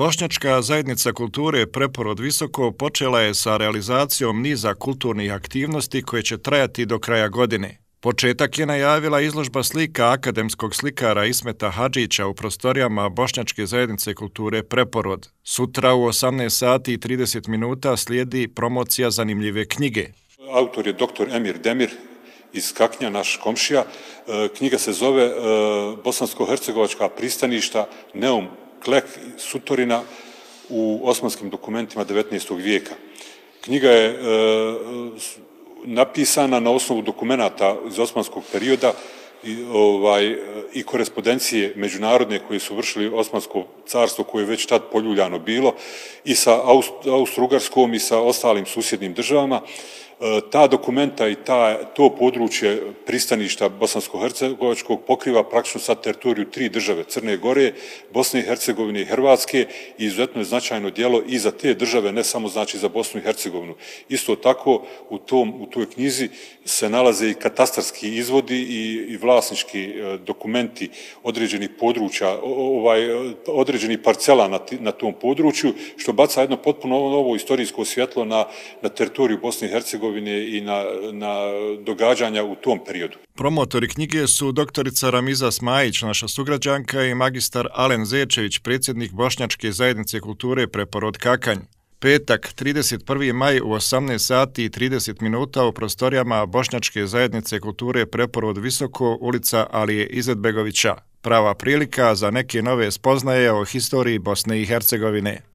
Bošnjačka zajednica kulture Preporod Visoko počela je sa realizacijom niza kulturnih aktivnosti koje će trajati do kraja godine. Početak je najavila izložba slika akademskog slikara Ismeta Hadžića u prostorijama Bošnjačke zajednice kulture Preporod. Sutra u 18 sati i 30 minuta slijedi promocija zanimljive knjige. Autor je dr. Emir Demir iz Kaknja, naš komšija. E, knjiga se zove e, Bosansko-Hercegovačka pristaništa Neum Klek Sutorina u osmanskim dokumentima 19. vijeka. Knjiga je e, napisana na osnovu dokumenata iz osmanskog perioda i, ovaj, i korespondencije međunarodne koje su vršili Osmansko carstvo koje je već tad poljuljano bilo i sa Austro-Ugarskom i sa ostalim susjednim državama. E, ta dokumenta i ta, to područje pristaništa Bosansko-Hercegovačkog pokriva praktično sad teritoriju tri države, Crne Gore, Bosne i Hercegovine i Hrvatske i izuzetno je značajno dijelo i za te države, ne samo znači za Bosnu i Hercegovinu. Isto tako u, tom, u toj knjizi se nalaze i katastarski izvodi i, i vlasnički e, dokumenti određenih područja, ovaj, određeni parcela na, na tom području, što baca jedno potpuno novo istorijsko svjetlo na, na teritoriju Bosne i Hercegovine Hercegovine i na, na događanja u tom periodu. Promotori knjige su doktorica Ramiza Smajić, naša sugrađanka, i magistar Alen Zečević, predsjednik Bošnjačke zajednice kulture Preporod Kakanj. Petak, 31. maj u 18 sati i 30 minuta u prostorijama Bošnjačke zajednice kulture Preporod Visoko ulica Alije Izetbegovića. Prava prilika za neke nove spoznaje o historiji Bosne i Hercegovine.